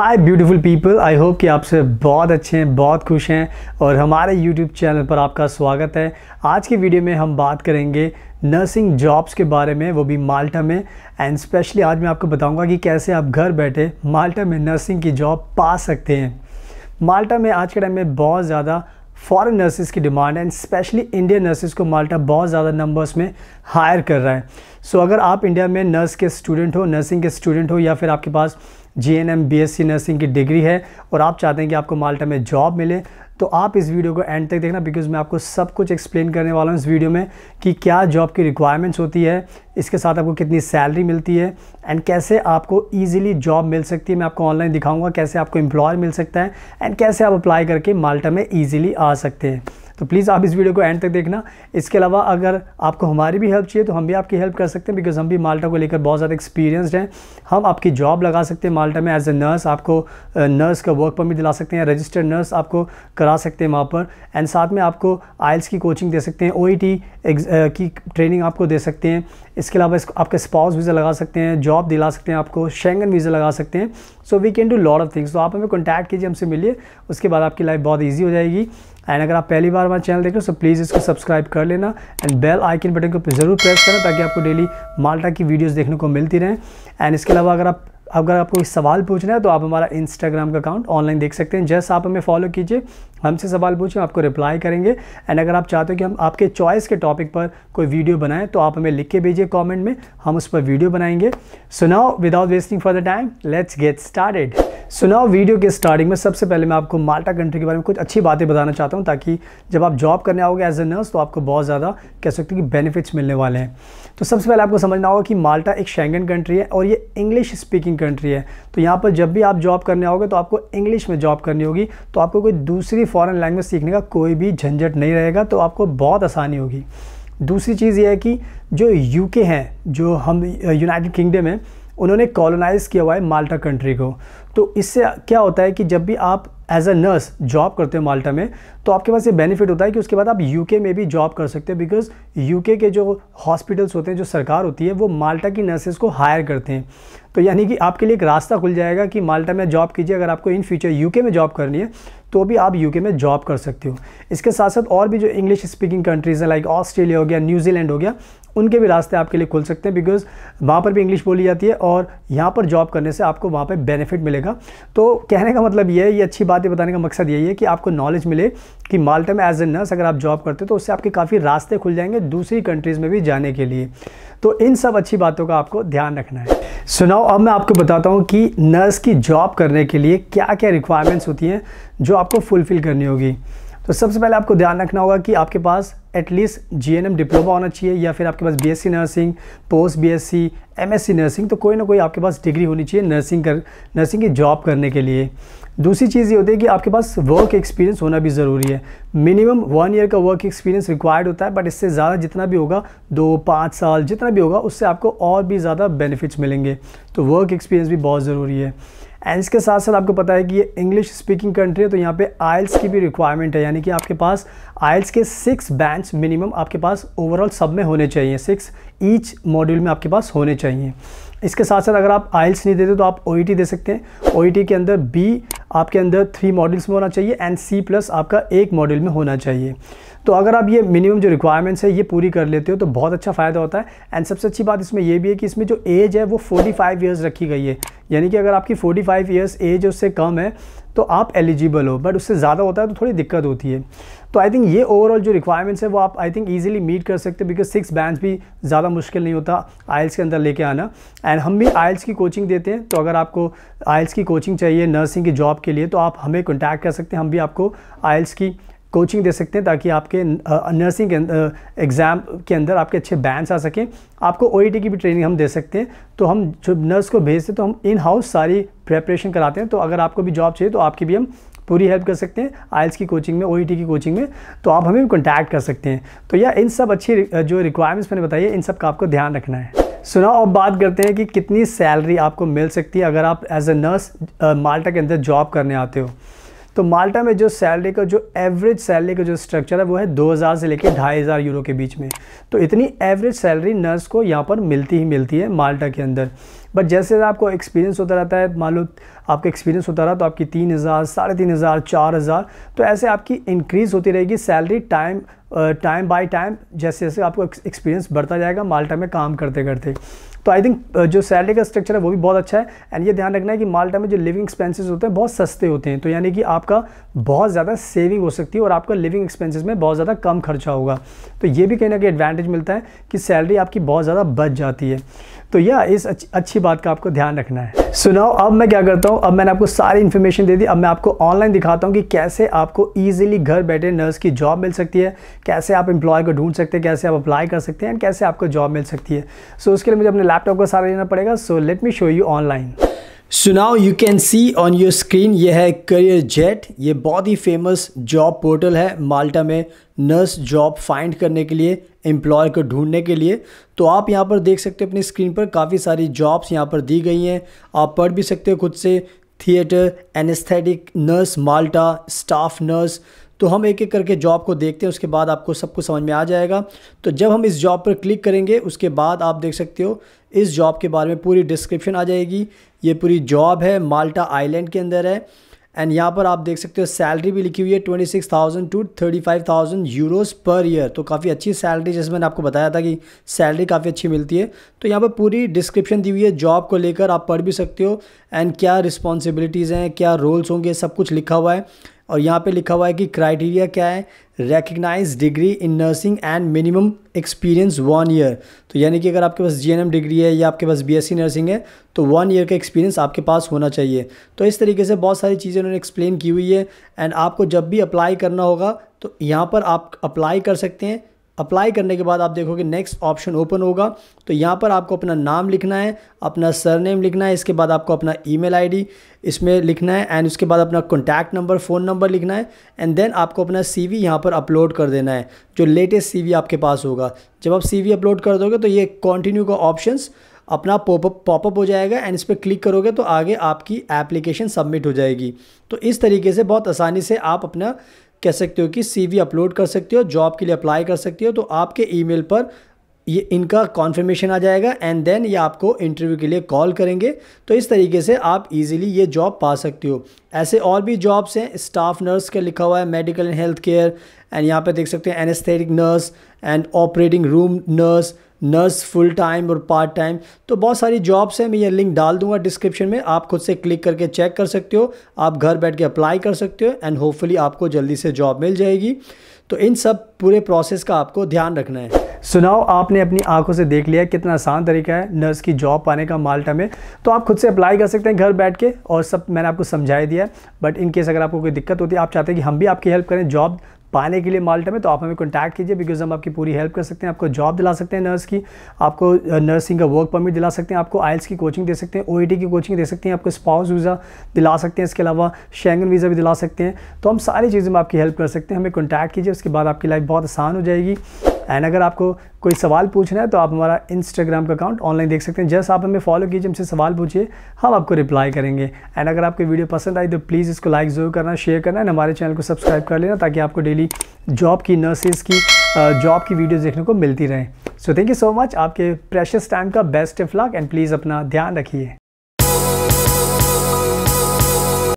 hi beautiful people I hope कि आप सब बहुत अच्छे हैं बहुत खुश हैं और हमारे यूट्यूब चैनल पर आपका स्वागत है आज की वीडियो में हम बात करेंगे नर्सिंग जॉब्स के बारे में वो भी माल्टा में एंड स्पेशली आज मैं आपको बताऊंगा कि कैसे आप घर बैठे माल्टा में नर्सिंग की जॉब पा सकते हैं माल्टा में आज के टाइम में बहुत ज़्यादा फॉरेन नर्सेज की demand and specially Indian nurses को माल्टा बहुत ज़्यादा नंबर्स में हायर कर रहा है सो so, अगर आप इंडिया में नर्स के स्टूडेंट हो नर्सिंग के स्टूडेंट हो या फिर आपके पास G N M B S C nursing की डिग्री है और आप चाहते हैं कि आपको माल्टा में जॉब मिले तो आप इस वीडियो को एंड तक देखना बिकॉज मैं आपको सब कुछ एक्सप्लेन करने वाला हूँ इस वीडियो में कि क्या जॉब की रिक्वायरमेंट्स होती है इसके साथ आपको कितनी सैलरी मिलती है एंड कैसे आपको ईजिली जॉब मिल सकती है मैं आपको ऑनलाइन दिखाऊंगा कैसे आपको एम्प्लॉयर मिल सकता है एंड कैसे आप अप्लाई करके माल्टा में ईजिली आ सकते हैं तो प्लीज़ आप इस वीडियो को एंड तक देखना इसके अलावा अगर आपको हमारी भी हेल्प चाहिए तो हम भी आपकी हेल्प कर सकते हैं बिकॉज हम भी माल्टा को लेकर बहुत ज़्यादा एक्सपीरियंसड हैं हम आपकी जॉब लगा सकते हैं माल्टा में एज ए नर्स आपको नर्स का वर्क परमिट दिला सकते हैं रजिस्टर्ड नर्स आपको करा सकते हैं वहाँ पर एंड साथ में आपको आइल्स की कोचिंग दे सकते हैं ओ की ट्रेनिंग आपको दे सकते हैं इसके अलावा इसको आपका स्पाउस वीज़ा लगा सकते हैं जॉब दिला सकते हैं आपको शेंगन वीज़ा लगा सकते हैं so we can do lot of things तो आप हमें कॉन्टैक्ट कीजिए हमसे मिलिए उसके बाद आपकी लाइफ बहुत ईजी हो जाएगी एंड अगर आप पहली बार हमारा चैनल देख रहे हो तो प्लीज़ इसको सब्सक्राइब कर लेना एंड बेल आइकन बटन को ज़रूर प्रेस करना ताकि आपको डेली माल्टा की वीडियोस देखने को मिलती रहें एंड इसके अलावा अगर आप अगर आपको कोई सवाल पूछना है तो आप हमारा इंस्टाग्राम का अकाउंट ऑनलाइन देख सकते हैं जस्ट आप हमें फॉलो कीजिए हमसे सवाल पूछें आपको रिप्लाई करेंगे एंड अगर आप चाहते हो कि हम आपके चॉइस के टॉपिक पर कोई वीडियो बनाएं तो आप हमें लिख के भेजिए कमेंट में हम उस पर वीडियो बनाएंगे सुनाओ without wasting for the time let's get started सुनाओ वीडियो के स्टार्टिंग में सबसे पहले मैं आपको माल्टा कंट्री के बारे में कुछ अच्छी बातें बताना चाहता हूँ ताकि जब आप जॉब करने आओगे एज ए नर्स तो आपको बहुत ज़्यादा कह सकते हैं कि बेनिफिट्स मिलने वाले हैं तो सबसे पहले आपको समझना होगा कि माल्टा एक शेंगन कंट्री है और ये इंग्लिश स्पीकिंग कंट्री है तो यहाँ पर जब भी आप जॉब करने आओगे तो आपको इंग्लिश में जॉब करनी होगी तो आपको कोई दूसरी फॉरेन लैंग्वेज सीखने का कोई भी झंझट नहीं रहेगा तो आपको बहुत आसानी होगी दूसरी चीज़ ये है कि जो यूके हैं जो हम यूनाइटेड किंगडम है उन्होंने कॉलोनाइज़ किया हुआ है माल्टा कंट्री को तो इससे क्या होता है कि जब भी आप एज अ नर्स जॉब करते हो माल्टा में तो आपके पास ये बेनिफिट होता है कि उसके बाद आप यूके में भी जॉब कर सकते हो बिकॉज यूके के जो हॉस्पिटल्स होते हैं जो सरकार होती है वो माल्टा की नर्सेज को हायर करते हैं तो यानी कि आपके लिए एक रास्ता खुल जाएगा कि माल्टा में जॉब कीजिए अगर आपको इन फ्यूचर यूके में जॉब करनी है तो भी आप यूके में जॉब कर सकते हो इसके साथ साथ और भी जो इंग्लिश स्पीकिंग कंट्रीज़ हैं लाइक ऑस्ट्रेलिया हो गया न्यूजीलैंड हो गया उनके भी रास्ते आपके लिए खुल सकते हैं बिकॉज वहाँ पर भी इंग्लिश बोली जाती है और यहाँ पर जॉब करने से आपको वहाँ पर बेनिफिट मिलेगा तो कहने का मतलब ये है ये अच्छी बात है बताने का मकसद यही है कि आपको नॉलेज मिले कि माल्टा में एज ए नर्स अगर आप जॉब करते हो तो उससे आपके काफ़ी रास्ते खुल जाएंगे दूसरी कंट्रीज़ में भी जाने के लिए तो इन सब अच्छी बातों का आपको ध्यान रखना है सुनाओ अब मैं आपको बताता हूँ कि नर्स की जॉब करने के लिए क्या क्या रिक्वायरमेंट्स होती हैं जो आपको फुलफ़िल करनी होगी तो सबसे पहले आपको ध्यान रखना होगा कि आपके पास एटलीस्ट जीएनएम डिप्लोमा होना चाहिए या फिर आपके पास BSc nursing post BSc MSc nursing तो कोई ना कोई आपके पास डिग्री होनी चाहिए नर्सिंग कर नर्सिंग की जॉब करने के लिए दूसरी चीज़ ये होती है कि आपके पास वर्क एक्सपीरियंस होना भी ज़रूरी है मिनिमम वन ईयर का वर्क एक्सपीरियंस रिक्वायर्ड होता है बट इससे ज़्यादा जितना भी होगा दो पाँच साल जितना भी होगा उससे आपको और भी ज़्यादा बेनिफिट्स मिलेंगे तो वर्क एक्सपीरियंस भी बहुत ज़रूरी है एंड इसके साथ साथ आपको पता है कि ये इंग्लिश स्पीकिंग कंट्री है तो यहाँ पे आयल्स की भी रिक्वायरमेंट है यानी कि आपके पास आयल्स के सिक्स बैंच मिनिमम आपके पास ओवरऑल सब में होने चाहिए सिक्स ईच मॉड्यूल में आपके पास होने चाहिए इसके साथ साथ अगर आप आयल्स नहीं देते तो आप ओ e दे सकते हैं ओ e के अंदर बी आपके अंदर थ्री मॉडल्स में होना चाहिए एंड सी प्लस आपका एक मॉडल में होना चाहिए तो अगर आप ये मिनिमम जो रिक्वायरमेंट्स है ये पूरी कर लेते हो तो बहुत अच्छा फ़ायदा होता है एंड सबसे अच्छी बात इसमें यह भी है कि इसमें जो एज है वो फोर्टी फाइव ईयर्स रखी गई है यानी कि अगर आपकी फोर्टी फाइव ईयर्स एज उससे कम है तो आप एलिजिबल हो बट उससे ज़्यादा होता है तो थोड़ी दिक्कत होती है तो आई थिंक ये ओवरऑल जो रिक्वायरमेंट्स है वो आप आई थिंक ईजिली मीट कर सकते बिकॉज सिक्स बैंस भी ज़्यादा मुश्किल नहीं होता आयल्स के अंदर लेके आना एंड हम भी आयल्स की कोचिंग देते हैं तो अगर आपको आयल्स की कोचिंग चाहिए नर्सिंग की जॉब के लिए तो आप हमें कॉन्टैक्ट कर सकते हैं हम भी आपको आयल्स की कोचिंग दे सकते हैं ताकि आपके नर्सिंग के एग्ज़ाम अं, के अंदर आपके अच्छे बैंड्स आ सकें आपको ओ की भी ट्रेनिंग हम दे सकते हैं तो हम जब नर्स को भेजते हैं तो हम इन हाउस सारी प्रेपरेशन कराते हैं तो अगर आपको भी जॉब चाहिए तो आपकी भी हम पूरी हेल्प कर सकते हैं आइल्स की कोचिंग में ओ की कोचिंग में तो आप हमें भी कॉन्टैक्ट कर सकते हैं तो यह इन सब अच्छी जो रिक्वायरमेंट्स मैंने बताई है इन सब का आपको ध्यान रखना है सुना अब बात करते हैं कि कितनी सैलरी आपको मिल सकती है अगर आप एज ए नर्स माल्टा के अंदर जॉब करने आते हो तो माल्टा में जो सैलरी का जो एवरेज सैलरी का जो स्ट्रक्चर है वो है 2000 से लेकर ढाई हज़ार यूरो के बीच में तो इतनी एवरेज सैलरी नर्स को यहाँ पर मिलती ही मिलती है माल्टा के अंदर बट जैसे जैसे आपको एक्सपीरियंस होता रहता है मान लो आपका एक्सपीरियंस होता रहा तो आपकी तीन हज़ार साढ़े तीन हज़ार चार हज़ार तो ऐसे आपकी इंक्रीज़ होती रहेगी salary time time by time जैसे जैसे आपको एक्सपीरियंस बढ़ता जाएगा माल्टा में काम करते करते तो आई थिंक uh, जो सैलरी का स्ट्रक्चर है वो भी बहुत अच्छा है एंड ये ध्यान रखना है कि माल्टा में जो लिविंग एक्सपेंसेस होते हैं बहुत सस्ते होते हैं तो यानी कि आपका बहुत ज़्यादा सेविंग हो सकती है और आपका लिविंग एक्सपेंसिस में बहुत ज़्यादा कम खर्चा होगा तो ये भी कहीं ना कहीं एडवांटेज मिलता है कि सैलरी आपकी बहुत ज़्यादा बच जाती है तो यह इस अच्छी, बात का आपको ध्यान रखना है सुनाओ अब मैं क्या करता हूँ अब मैंने आपको सारी इन्फॉर्मेशन दे दी अब मैं आपको ऑनलाइन दिखाता हूँ कि कैसे आपको ईजिली घर बैठे नर्स की जॉब मिल सकती है कैसे आप एम्प्लॉय को ढूंढ सकते हैं कैसे आप अप्लाई कर सकते हैं एंड कैसे आपको जॉब मिल सकती है सो so, उसके लिए मुझे अपने लैपटॉप का सारा लेना पड़ेगा so let me show you online सुनाओ you can see on your screen ये है करियर जेट ये बहुत ही फेमस जॉब पोर्टल है माल्टा में नर्स जॉब फाइंड करने के लिए एम्प्लॉयर को ढूंढने के लिए तो आप यहाँ पर देख सकते हो अपनी स्क्रीन पर काफ़ी सारी जॉब्स यहाँ पर दी गई हैं आप पढ़ भी सकते हो खुद से theatre anaesthetic nurse Malta staff nurse तो हम एक एक करके जॉब को देखते हैं उसके बाद आपको सब कुछ समझ में आ जाएगा तो जब हम इस जॉब पर क्लिक करेंगे उसके बाद आप देख सकते हो इस जॉब के बारे में पूरी डिस्क्रिप्शन आ जाएगी ये पूरी जॉब है माल्टा आइलैंड के अंदर है एंड यहाँ पर आप देख सकते हो सैलरी भी लिखी हुई है twenty six thousand to thirty five thousand euros per year तो काफ़ी अच्छी सैलरी जैसे मैंने आपको बताया था कि सैलरी काफ़ी अच्छी मिलती है तो यहाँ पर पूरी डिस्क्रिप्शन दी हुई है जॉब को लेकर आप पढ़ भी सकते हो एंड क्या रिस्पॉन्सिबिलिटीज़ हैं क्या रोल्स होंगे सब कुछ लिखा हुआ है और यहाँ पे लिखा हुआ है कि क्राइटेरिया क्या है recognise degree in nursing and minimum experience one year तो यानी कि अगर आपके पास जीएनएम डिग्री है या आपके पास बीएससी नर्सिंग है तो वन ईयर का एक्सपीरियंस आपके पास होना चाहिए तो इस तरीके से बहुत सारी चीज़ें उन्होंने एक्सप्लेन की हुई है एंड आपको जब भी अप्लाई करना होगा तो यहाँ पर आप अप्लाई कर सकते हैं अप्लाई करने के बाद आप देखोगे नेक्स्ट ऑप्शन ओपन होगा तो यहाँ पर आपको अपना नाम लिखना है अपना सरनेम लिखना है इसके बाद आपको अपना ईमेल आईडी इसमें लिखना है एंड उसके बाद अपना कॉन्टैक्ट नंबर फ़ोन नंबर लिखना है एंड देन आपको अपना सी यहाँ पर अपलोड कर देना है जो लेटेस्ट सी आपके पास होगा जब आप सी अपलोड कर दोगे तो ये कॉन्टिन्यू का ऑप्शन अपना पॉपअप पॉपअप हो जाएगा एंड इस पर क्लिक करोगे तो आगे आपकी एप्लीकेशन सबमिट हो जाएगी तो इस तरीके से बहुत आसानी से आप अपना कह सकते हो कि सीवी अपलोड कर सकते हो जॉब के लिए अप्लाई कर सकते हो तो आपके ईमेल पर ये इनका कॉन्फर्मेशन आ जाएगा एंड देन ये आपको इंटरव्यू के लिए कॉल करेंगे तो इस तरीके से आप इजीली ये जॉब पा सकते हो ऐसे और भी जॉब्स हैं स्टाफ नर्स का लिखा हुआ है medical and health care and यहाँ पे देख सकते हैं anaesthetic nurse and operating room nurse nurse full time और पार्ट टाइम तो बहुत सारी जॉब्स हैं मैं ये लिंक डाल दूंगा डिस्क्रिप्शन में आप खुद से क्लिक करके चेक कर सकते हो आप घर बैठ के अप्लाई कर सकते हो एंड होपफुली आपको जल्दी से जॉब मिल जाएगी तो इन सब पूरे प्रोसेस का आपको ध्यान रखना है सुनाओ आपने अपनी आंखों से देख लिया कितना आसान तरीका है नर्स की जॉब पाने का माल्टा में तो आप खुद से अप्लाई कर सकते हैं घर बैठ के और सब मैंने आपको समझाई दिया है बट इन केस अगर आपको कोई दिक्कत होती है आप चाहते हैं कि हम भी आपकी हेल्प करें जॉब पाने के लिए माल्टा में तो आप हमें कॉन्टैक्ट कीजिए बिकॉज हम आपकी पूरी हेल्प कर सकते हैं आपको जॉब दिला सकते हैं नर्स की आपको नर्सिंग uh, का वर्क परमिट दिला सकते हैं आपको आइल्स की कोचिंग दे सकते हैं ओ की कोचिंग दे सकते हैं आपको स्पाउस वीज़ा दिला सकते हैं इसके अलावा शेंगन वीज़ा भी दिला सकते हैं तो हम सारी चीज़ें में आपकी हेल्प कर सकते हैं हमें कॉन्टैक्ट कीजिए उसके बाद आपकी लाइफ बहुत आसान हो जाएगी एंड अगर आपको कोई सवाल पूछना है तो आप हमारा इंस्टाग्राम का अकाउंट ऑनलाइन देख सकते हैं जस्ट आप हमें फॉलो कीजिए हमसे सवाल पूछिए हम आपको रिप्लाई करेंगे एंड अगर आपकी वीडियो पसंद आई तो प्लीज़ इसको लाइक ज़रूर करना शेयर करना एंड हमारे चैनल को सब्सक्राइब कर लेना ताकि आपको डेली जॉब की नर्सेज की जॉब की वीडियोज़ देखने को मिलती रहें so thank you so much आपके प्रेशस टाइम का best of luck and please अपना ध्यान रखिए